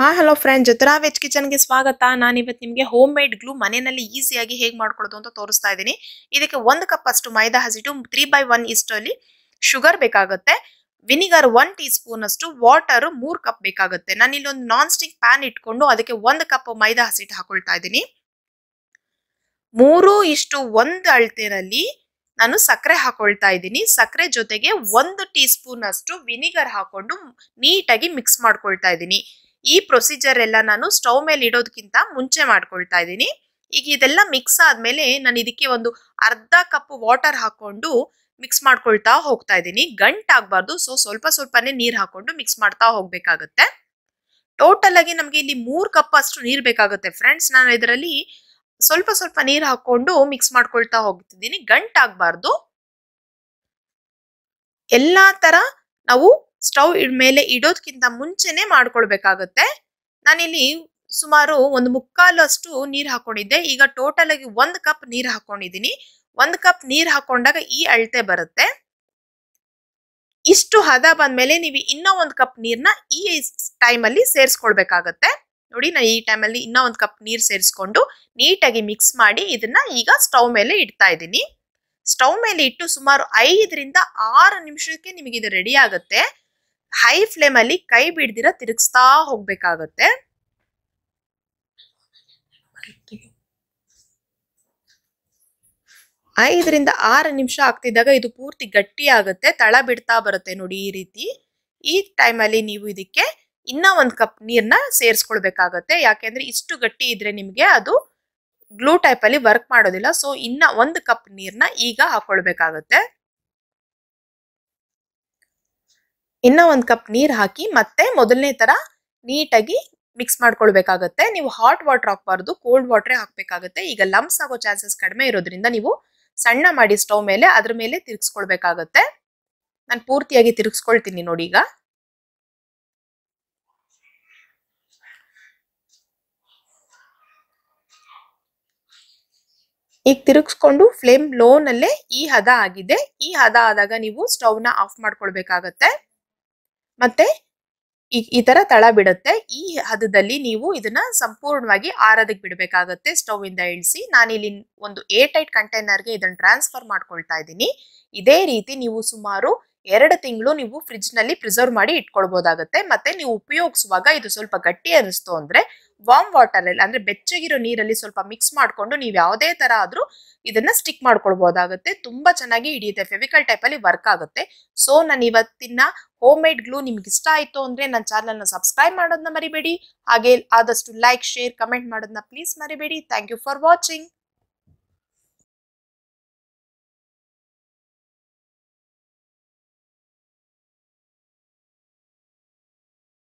ಹಾಂ hello friend ಜ್ಯೋತಿರಾ veg ಕಿಚನ್ಗೆ ಸ್ವಾಗತ ನಾನು ಇವತ್ತು ನಿಮಗೆ ಹೋಮ್ ಮೇಡ್ ಗ್ಲೂ ಮನೆಯಲ್ಲಿ ಈಸಿಯಾಗಿ ಹೇಗೆ ಮಾಡ್ಕೊಳ್ಳೋದು ಅಂತ ತೋರಿಸ್ತಾ ಇದ್ದೀನಿ ಇದಕ್ಕೆ ಒಂದು ಕಪ್ ಅಷ್ಟು ಮೈದಾ ಹಸಿಟ್ಟು ತ್ರೀ ಬೈ ಒನ್ ಇಷ್ಟಲ್ಲಿ ಶುಗರ್ ಬೇಕಾಗುತ್ತೆ ವಿನಿಗರ್ ಒನ್ ಟೀ ಸ್ಪೂನ್ ಅಷ್ಟು ವಾಟರ್ ಮೂರು ಕಪ್ ಬೇಕಾಗುತ್ತೆ ನಾನು ಇಲ್ಲೊಂದು ನಾನ್ ಸ್ಟಿಕ್ ಪ್ಯಾನ್ ಇಟ್ಕೊಂಡು ಅದಕ್ಕೆ ಒಂದು ಕಪ್ ಮೈದಾ ಹಸಿಟ್ಟು ಹಾಕೊಳ್ತಾ ಇದ್ದೀನಿ ಮೂರು ಇಷ್ಟು ಒಂದು ಅಳತೆಯಲ್ಲಿ ನಾನು ಸಕ್ಕರೆ ಹಾಕೊಳ್ತಾ ಇದ್ದೀನಿ ಸಕ್ಕರೆ ಜೊತೆಗೆ ಒಂದು ಟೀ ಸ್ಪೂನ್ ಅಷ್ಟು ವಿನಿಗರ್ ಹಾಕೊಂಡು ನೀಟಾಗಿ ಮಿಕ್ಸ್ ಮಾಡ್ಕೊಳ್ತಾ ಇದ್ದೀನಿ ಈ ಪ್ರೊಸೀಜರ್ ಎಲ್ಲ ನಾನು ಸ್ಟವ್ ಮೇಲೆ ಇಡೋದಕ್ಕಿಂತ ಮುಂಚೆ ಮಾಡ್ಕೊಳ್ತಾ ಇದ್ದೀನಿ ಈಗ ಇದೆಲ್ಲ ಮಿಕ್ಸ್ ಆದಮೇಲೆ ನಾನು ಇದಕ್ಕೆ ಒಂದು ಅರ್ಧ ಕಪ್ ವಾಟರ್ ಹಾಕೊಂಡು ಮಿಕ್ಸ್ ಮಾಡ್ಕೊಳ್ತಾ ಹೋಗ್ತಾ ಇದ್ದೀನಿ ಗಂಟಾಗಬಾರ್ದು ಸೊ ಸ್ವಲ್ಪ ಸ್ವಲ್ಪನೇ ನೀರು ಹಾಕೊಂಡು ಮಿಕ್ಸ್ ಮಾಡ್ತಾ ಹೋಗ್ಬೇಕಾಗತ್ತೆ ಟೋಟಲ್ ಆಗಿ ನಮಗೆ ಇಲ್ಲಿ ಮೂರು ಕಪ್ ಅಷ್ಟು ನೀರು ಬೇಕಾಗುತ್ತೆ ಫ್ರೆಂಡ್ಸ್ ನಾನು ಇದರಲ್ಲಿ ಸ್ವಲ್ಪ ಸ್ವಲ್ಪ ನೀರು ಹಾಕೊಂಡು ಮಿಕ್ಸ್ ಮಾಡ್ಕೊಳ್ತಾ ಹೋಗ್ತಿದ್ದೀನಿ ಗಂಟಾಗಬಾರ್ದು ಎಲ್ಲ ತರ ನಾವು ಸ್ಟವ್ ಮೇಲೆ ಇಡೋದ್ಕಿಂತ ಮುಂಚೆನೆ ಮಾಡ್ಕೊಳ್ಬೇಕಾಗತ್ತೆ ನಾನಿಲ್ಲಿ ಸುಮಾರು ಒಂದು ಮುಕ್ಕಾಲು ಅಷ್ಟು ನೀರು ಹಾಕೊಂಡಿದ್ದೆ ಈಗ ಟೋಟಲ್ ಆಗಿ ಒಂದು ಕಪ್ ನೀರು ಹಾಕೊಂಡಿದ್ದೀನಿ ಒಂದು ಕಪ್ ನೀರು ಹಾಕೊಂಡಾಗ ಈ ಅಳತೆ ಬರುತ್ತೆ ಇಷ್ಟು ಹದ ಬಂದ್ಮೇಲೆ ನೀವು ಇನ್ನೂ ಒಂದು ಕಪ್ ನೀರನ್ನ ಈ ಟೈಮಲ್ಲಿ ಸೇರಿಸ್ಕೊಳ್ಬೇಕಾಗತ್ತೆ ನೋಡಿ ನಾನು ಈ ಟೈಮಲ್ಲಿ ಇನ್ನೂ ಒಂದು ಕಪ್ ನೀರು ಸೇರಿಸ್ಕೊಂಡು ನೀಟಾಗಿ ಮಿಕ್ಸ್ ಮಾಡಿ ಇದನ್ನ ಈಗ ಸ್ಟವ್ ಮೇಲೆ ಇಡ್ತಾ ಇದ್ದೀನಿ ಸ್ಟವ್ ಮೇಲೆ ಇಟ್ಟು ಸುಮಾರು ಐದರಿಂದ ಆರು ನಿಮಿಷಕ್ಕೆ ನಿಮಗೆ ಇದು ರೆಡಿ ಆಗುತ್ತೆ ಹೈ ಫ್ಲೇಮ್ ಅಲ್ಲಿ ಕೈ ಬಿಡ್ದಿರ ತಿರುಗಿಸ್ತಾ ಹೋಗ್ಬೇಕಾಗತ್ತೆ ಐದರಿಂದ ಆರು ನಿಮಿಷ ಆಗ್ತಿದ್ದಾಗ ಇದು ಪೂರ್ತಿ ಗಟ್ಟಿ ಆಗುತ್ತೆ ತಳ ಬಿಡ್ತಾ ಬರುತ್ತೆ ನೋಡಿ ಈ ರೀತಿ ಈ ಟೈಮಲ್ಲಿ ನೀವು ಇದಕ್ಕೆ ಇನ್ನ ಒಂದು ಕಪ್ ನೀರನ್ನ ಸೇರಿಸ್ಕೊಳ್ಬೇಕಾಗತ್ತೆ ಯಾಕೆಂದ್ರೆ ಇಷ್ಟು ಗಟ್ಟಿ ಇದ್ರೆ ನಿಮಗೆ ಅದು ಗ್ಲೂ ಟೈಪ್ ಅಲ್ಲಿ ವರ್ಕ್ ಮಾಡೋದಿಲ್ಲ ಸೊ ಇನ್ನ ಒಂದು ಕಪ್ ನೀರನ್ನ ಈಗ ಹಾಕೊಳ್ಬೇಕಾಗತ್ತೆ ಇನ್ನೂ ಒಂದು ಕಪ್ ನೀರು ಹಾಕಿ ಮತ್ತೆ ಮೊದಲನೇ ಥರ ನೀಟಾಗಿ ಮಿಕ್ಸ್ ಮಾಡ್ಕೊಳ್ಬೇಕಾಗತ್ತೆ ನೀವು ಹಾಟ್ ವಾಟರ್ ಹಾಕ್ಬಾರ್ದು ಕೋಲ್ಡ್ ವಾಟರ್ ಹಾಕಬೇಕಾಗುತ್ತೆ ಈಗ ಲಂಪ್ಸ್ ಆಗೋ ಚಾನ್ಸಸ್ ಕಡಿಮೆ ಇರೋದ್ರಿಂದ ನೀವು ಸಣ್ಣ ಮಾಡಿ ಸ್ಟವ್ ಮೇಲೆ ಅದ್ರ ಮೇಲೆ ತಿರ್ಗಿಸ್ಕೊಳ್ಬೇಕಾಗತ್ತೆ ನಾನು ಪೂರ್ತಿಯಾಗಿ ತಿರುಗಿಸ್ಕೊಳ್ತೀನಿ ನೋಡಿ ಈಗ ಈಗ ತಿರುಗಿಸ್ಕೊಂಡು ಫ್ಲೇಮ್ ಲೋನಲ್ಲೇ ಈ ಹದ ಆಗಿದೆ ಈ ಹದ ಆದಾಗ ನೀವು ಸ್ಟೌವ್ನ ಆಫ್ ಮಾಡ್ಕೊಳ್ಬೇಕಾಗತ್ತೆ ಮತ್ತೆ ಈ ತರ ತಳ ಬಿಡುತ್ತೆ ಈ ಹದದಲ್ಲಿ ನೀವು ಇದನ್ನ ಸಂಪೂರ್ಣವಾಗಿ ಆರದಕ್ಕೆ ಬಿಡಬೇಕಾಗುತ್ತೆ ಸ್ಟವ್ ಇಂದ ಇಳಿಸಿ ನಾನು ಇಲ್ಲಿ ಒಂದು ಏರ್ ಟೈಟ್ ಕಂಟೈನರ್ಗೆ ಇದನ್ನ ಟ್ರಾನ್ಸ್ಫರ್ ಮಾಡ್ಕೊಳ್ತಾ ಇದ್ದೀನಿ ಇದೇ ರೀತಿ ನೀವು ಸುಮಾರು ಎರಡು ತಿಂಗಳು ನೀವು ಫ್ರಿಜ್ ನಲ್ಲಿ ಪ್ರಿಸರ್ವ್ ಮಾಡಿ ಇಟ್ಕೊಳ್ಬಹುದಾಗತ್ತೆ ಮತ್ತೆ ನೀವು ಉಪಯೋಗಿಸುವಾಗ ಇದು ಸ್ವಲ್ಪ ಗಟ್ಟಿ ಅನಿಸ್ತು ಅಂದ್ರೆ ವಾಮ್ ವಾಟರ್ ಅಲ್ಲಿ ಅಂದ್ರೆ ಬೆಚ್ಚಗಿರೋ ನೀರಲ್ಲಿ ಸ್ವಲ್ಪ ಮಿಕ್ಸ್ ಮಾಡ್ಕೊಂಡು ನೀವು ಯಾವುದೇ ತರ ಆದ್ರೂ ಇದನ್ನ ಸ್ಟಿಕ್ ಮಾಡ್ಕೊಳ್ಬಹುದಾಗುತ್ತೆ ತುಂಬಾ ಚೆನ್ನಾಗಿ ಹಿಡಿಯುತ್ತೆ ಫೆವಿಕಲ್ ಟೈಪ್ ಅಲ್ಲಿ ವರ್ಕ್ ಆಗುತ್ತೆ ಸೊ ನಾನು ಇವತ್ತಿನ ಹೋಮ್ ಮೇಡ್ ಗ್ಲೂ ನಿಮ್ಗೆ ಇಷ್ಟ ಆಯಿತು ಅಂದರೆ ನನ್ನ ಚಾನಲ್ನ ಸಬ್ಸ್ಕ್ರೈಬ್ ಮಾಡೋದನ್ನ ಮರಿಬೇಡಿ ಹಾಗೆ ಆದಷ್ಟು ಲೈಕ್ ಶೇರ್ ಕಮೆಂಟ್ ಮಾಡೋದನ್ನ ಪ್ಲೀಸ್ ಮರಿಬೇಡಿ ಥ್ಯಾಂಕ್ ಯು ಫಾರ್ ವಾಚಿಂಗ್